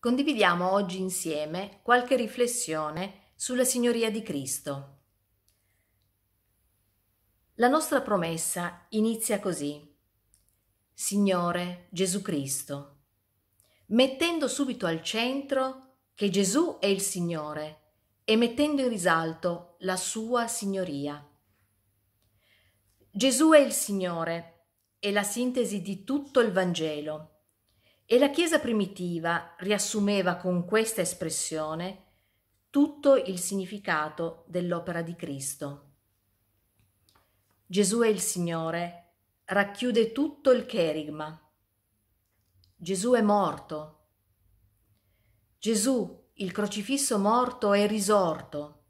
condividiamo oggi insieme qualche riflessione sulla Signoria di Cristo. La nostra promessa inizia così. Signore Gesù Cristo, mettendo subito al centro che Gesù è il Signore e mettendo in risalto la sua Signoria. Gesù è il Signore è la sintesi di tutto il Vangelo e la Chiesa primitiva riassumeva con questa espressione tutto il significato dell'opera di Cristo. Gesù è il Signore, racchiude tutto il cherigma. Gesù è morto. Gesù, il crocifisso morto, è risorto.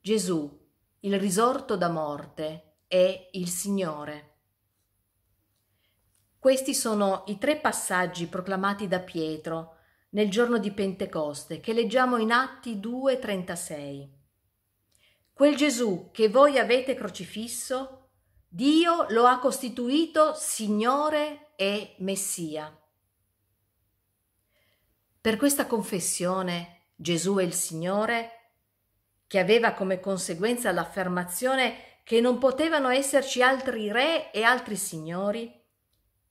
Gesù, il risorto da morte, è il Signore. Questi sono i tre passaggi proclamati da Pietro nel giorno di Pentecoste che leggiamo in Atti 2:36. Quel Gesù che voi avete crocifisso, Dio lo ha costituito Signore e Messia. Per questa confessione Gesù è il Signore, che aveva come conseguenza l'affermazione che non potevano esserci altri re e altri signori,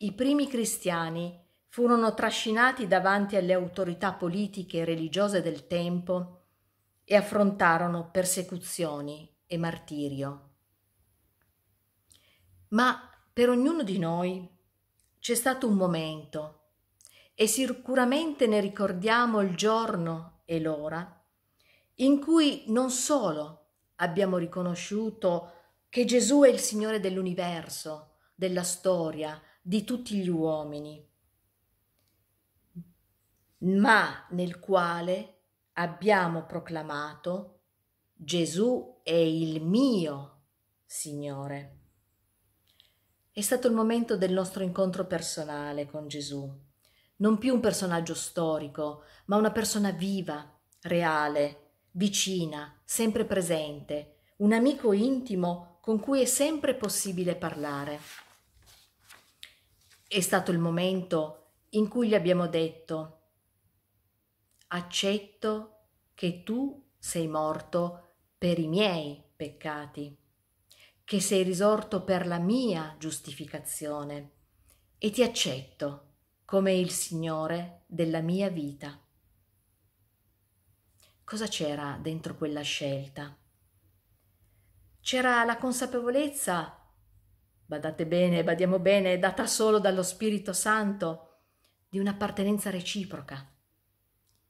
i primi cristiani furono trascinati davanti alle autorità politiche e religiose del tempo e affrontarono persecuzioni e martirio. Ma per ognuno di noi c'è stato un momento e sicuramente ne ricordiamo il giorno e l'ora in cui non solo abbiamo riconosciuto che Gesù è il Signore dell'universo, della storia, di tutti gli uomini, ma nel quale abbiamo proclamato Gesù è il mio Signore. È stato il momento del nostro incontro personale con Gesù, non più un personaggio storico, ma una persona viva, reale, vicina, sempre presente, un amico intimo con cui è sempre possibile parlare. È stato il momento in cui gli abbiamo detto accetto che tu sei morto per i miei peccati, che sei risorto per la mia giustificazione e ti accetto come il Signore della mia vita. Cosa c'era dentro quella scelta? C'era la consapevolezza Badate bene, badiamo bene, è data solo dallo Spirito Santo di un'appartenenza reciproca.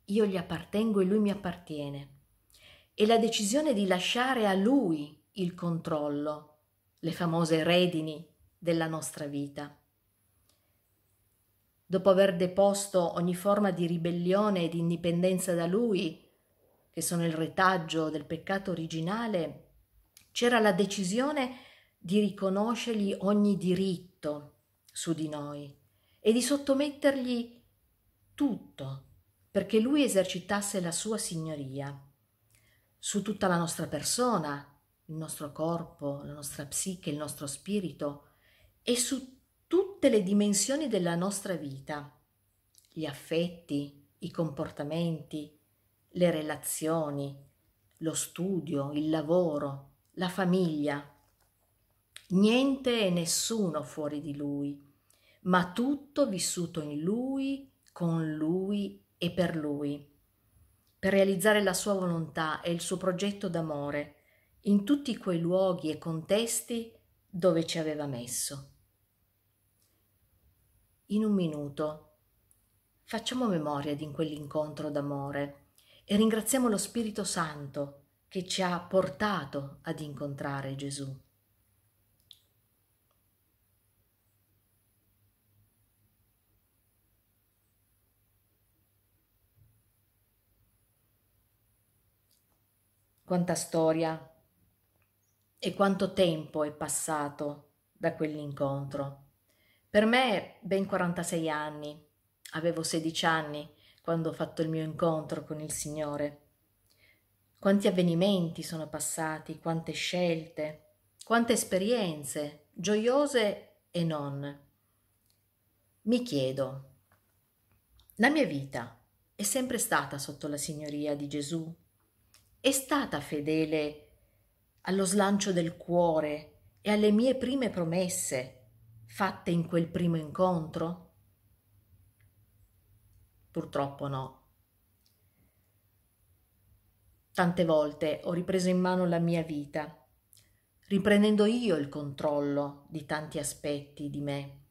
Io gli appartengo e lui mi appartiene. E la decisione di lasciare a lui il controllo, le famose redini della nostra vita. Dopo aver deposto ogni forma di ribellione e di indipendenza da lui, che sono il retaggio del peccato originale, c'era la decisione di di riconoscergli ogni diritto su di noi e di sottomettergli tutto perché lui esercitasse la sua signoria su tutta la nostra persona, il nostro corpo, la nostra psiche, il nostro spirito e su tutte le dimensioni della nostra vita, gli affetti, i comportamenti, le relazioni, lo studio, il lavoro, la famiglia, niente e nessuno fuori di lui, ma tutto vissuto in lui, con lui e per lui, per realizzare la sua volontà e il suo progetto d'amore in tutti quei luoghi e contesti dove ci aveva messo. In un minuto facciamo memoria di quell'incontro d'amore e ringraziamo lo Spirito Santo che ci ha portato ad incontrare Gesù. Quanta storia e quanto tempo è passato da quell'incontro. Per me ben 46 anni, avevo 16 anni quando ho fatto il mio incontro con il Signore. Quanti avvenimenti sono passati, quante scelte, quante esperienze, gioiose e non. Mi chiedo, la mia vita è sempre stata sotto la signoria di Gesù? è stata fedele allo slancio del cuore e alle mie prime promesse fatte in quel primo incontro? Purtroppo no. Tante volte ho ripreso in mano la mia vita, riprendendo io il controllo di tanti aspetti di me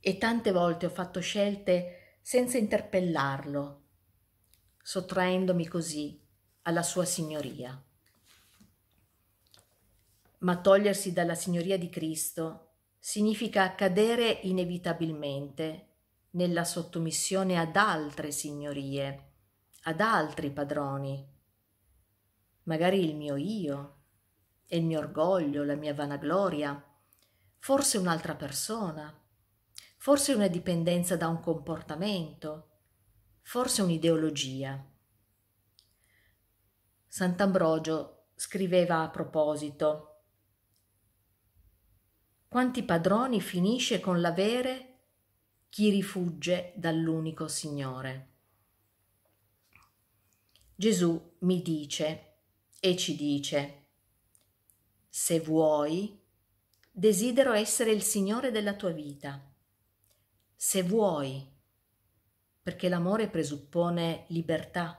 e tante volte ho fatto scelte senza interpellarlo, sottraendomi così alla sua signoria. Ma togliersi dalla signoria di Cristo significa cadere inevitabilmente nella sottomissione ad altre signorie, ad altri padroni, magari il mio io, il mio orgoglio, la mia vanagloria, forse un'altra persona, forse una dipendenza da un comportamento, forse un'ideologia. Sant'Ambrogio scriveva a proposito Quanti padroni finisce con l'avere chi rifugge dall'unico Signore. Gesù mi dice e ci dice Se vuoi, desidero essere il Signore della tua vita. Se vuoi, perché l'amore presuppone libertà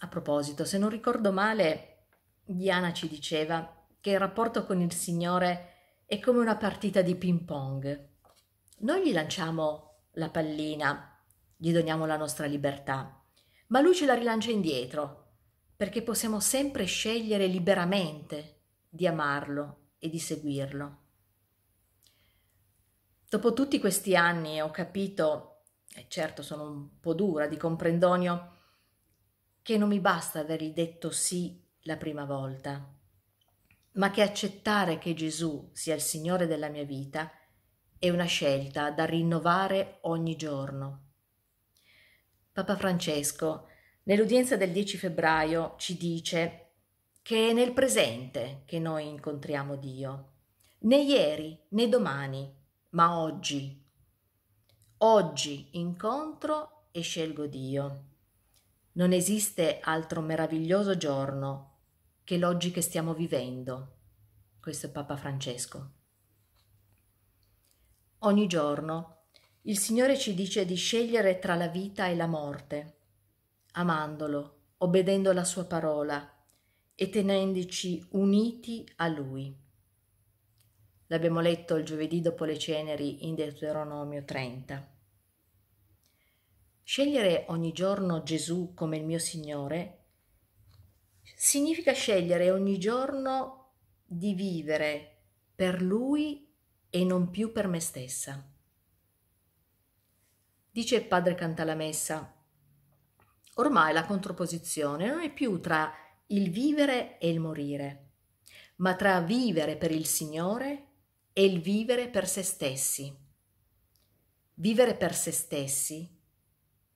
a proposito, se non ricordo male, Diana ci diceva che il rapporto con il Signore è come una partita di ping pong. Noi gli lanciamo la pallina, gli doniamo la nostra libertà, ma lui ce la rilancia indietro, perché possiamo sempre scegliere liberamente di amarlo e di seguirlo. Dopo tutti questi anni ho capito, e certo sono un po' dura di comprendonio, che non mi basta avergli detto sì la prima volta, ma che accettare che Gesù sia il Signore della mia vita è una scelta da rinnovare ogni giorno. Papa Francesco, nell'udienza del 10 febbraio, ci dice che è nel presente che noi incontriamo Dio, né ieri né domani, ma oggi. Oggi incontro e scelgo Dio. Non esiste altro meraviglioso giorno che l'oggi che stiamo vivendo. Questo è Papa Francesco. Ogni giorno il Signore ci dice di scegliere tra la vita e la morte, amandolo, obbedendo alla sua parola e tenendoci uniti a Lui. L'abbiamo letto il giovedì dopo le ceneri in Deuteronomio 30. Scegliere ogni giorno Gesù come il mio Signore significa scegliere ogni giorno di vivere per Lui e non più per me stessa. Dice il padre Cantalamessa, ormai la controposizione non è più tra il vivere e il morire, ma tra vivere per il Signore e il vivere per se stessi. Vivere per se stessi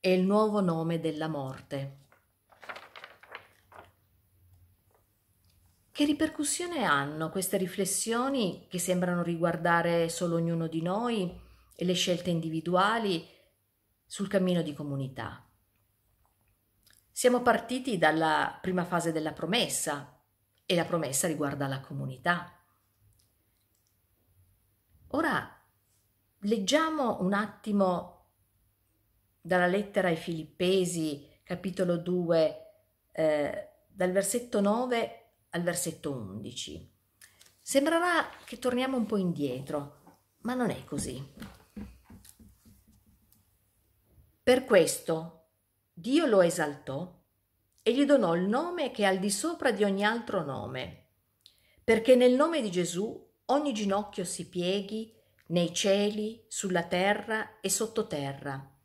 e il nuovo nome della morte. Che ripercussione hanno queste riflessioni che sembrano riguardare solo ognuno di noi e le scelte individuali sul cammino di comunità? Siamo partiti dalla prima fase della promessa e la promessa riguarda la comunità. Ora leggiamo un attimo dalla lettera ai Filippesi, capitolo 2, eh, dal versetto 9 al versetto 11. Sembrerà che torniamo un po' indietro, ma non è così. Per questo Dio lo esaltò e gli donò il nome che è al di sopra di ogni altro nome, perché nel nome di Gesù ogni ginocchio si pieghi nei cieli, sulla terra e sottoterra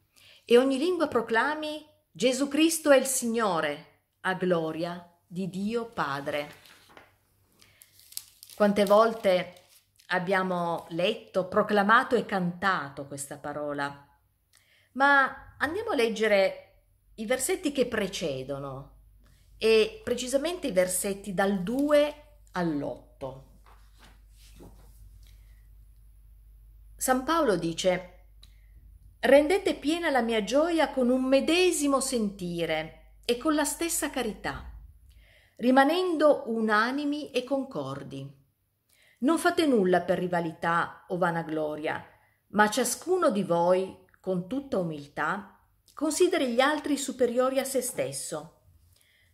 e ogni lingua proclami Gesù Cristo è il Signore, a gloria di Dio Padre. Quante volte abbiamo letto, proclamato e cantato questa parola, ma andiamo a leggere i versetti che precedono e precisamente i versetti dal 2 all'8. San Paolo dice rendete piena la mia gioia con un medesimo sentire e con la stessa carità, rimanendo unanimi e concordi. Non fate nulla per rivalità o vanagloria, ma ciascuno di voi, con tutta umiltà, consideri gli altri superiori a se stesso.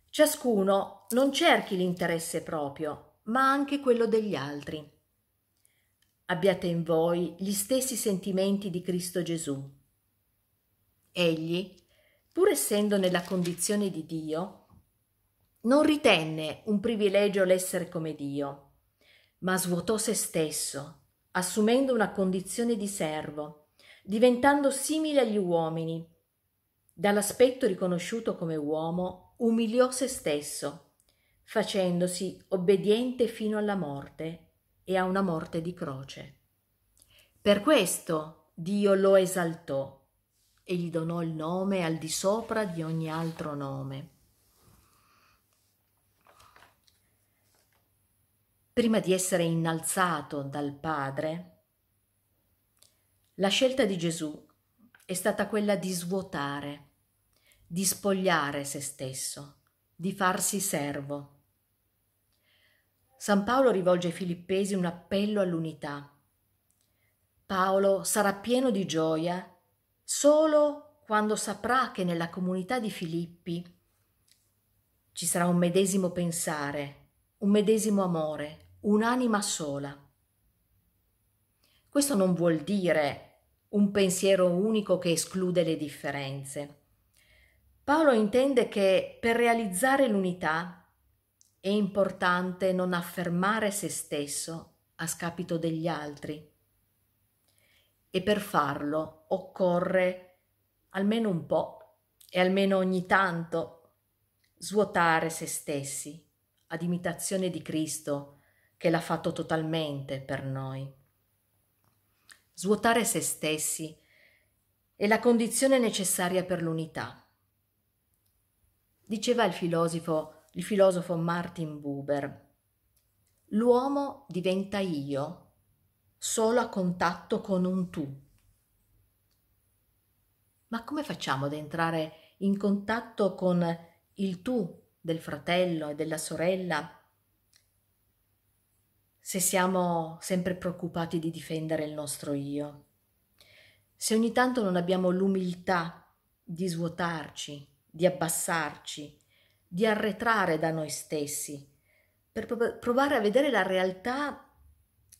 Ciascuno non cerchi l'interesse proprio, ma anche quello degli altri. Abbiate in voi gli stessi sentimenti di Cristo Gesù Egli, pur essendo nella condizione di Dio, non ritenne un privilegio l'essere come Dio, ma svuotò se stesso, assumendo una condizione di servo, diventando simile agli uomini. Dall'aspetto riconosciuto come uomo, umiliò se stesso, facendosi obbediente fino alla morte e a una morte di croce. Per questo Dio lo esaltò e gli donò il nome al di sopra di ogni altro nome. Prima di essere innalzato dal Padre, la scelta di Gesù è stata quella di svuotare, di spogliare se stesso, di farsi servo. San Paolo rivolge ai filippesi un appello all'unità. Paolo sarà pieno di gioia solo quando saprà che nella comunità di Filippi ci sarà un medesimo pensare, un medesimo amore, un'anima sola. Questo non vuol dire un pensiero unico che esclude le differenze. Paolo intende che per realizzare l'unità è importante non affermare se stesso a scapito degli altri e per farlo occorre almeno un po' e almeno ogni tanto svuotare se stessi ad imitazione di Cristo che l'ha fatto totalmente per noi. Svuotare se stessi è la condizione necessaria per l'unità. Diceva il filosofo, il filosofo Martin Buber, l'uomo diventa io solo a contatto con un tu. Ma come facciamo ad entrare in contatto con il tu del fratello e della sorella se siamo sempre preoccupati di difendere il nostro io? Se ogni tanto non abbiamo l'umiltà di svuotarci, di abbassarci, di arretrare da noi stessi, per provare a vedere la realtà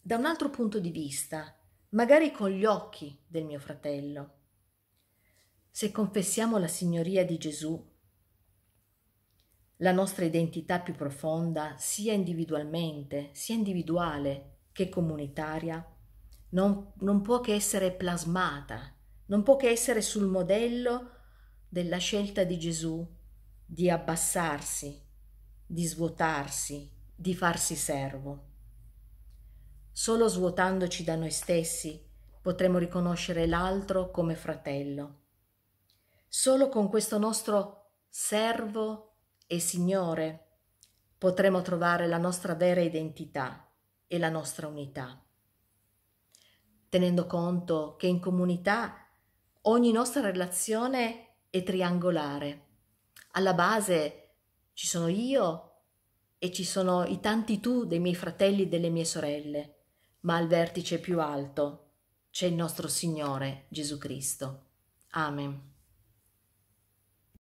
da un altro punto di vista, magari con gli occhi del mio fratello. Se confessiamo la signoria di Gesù, la nostra identità più profonda, sia individualmente, sia individuale che comunitaria, non, non può che essere plasmata, non può che essere sul modello della scelta di Gesù di abbassarsi, di svuotarsi, di farsi servo. Solo svuotandoci da noi stessi potremo riconoscere l'altro come fratello. Solo con questo nostro servo e Signore potremo trovare la nostra vera identità e la nostra unità. Tenendo conto che in comunità ogni nostra relazione è triangolare. Alla base ci sono io e ci sono i tanti tu dei miei fratelli e delle mie sorelle ma al vertice più alto c'è il nostro Signore Gesù Cristo. Amen.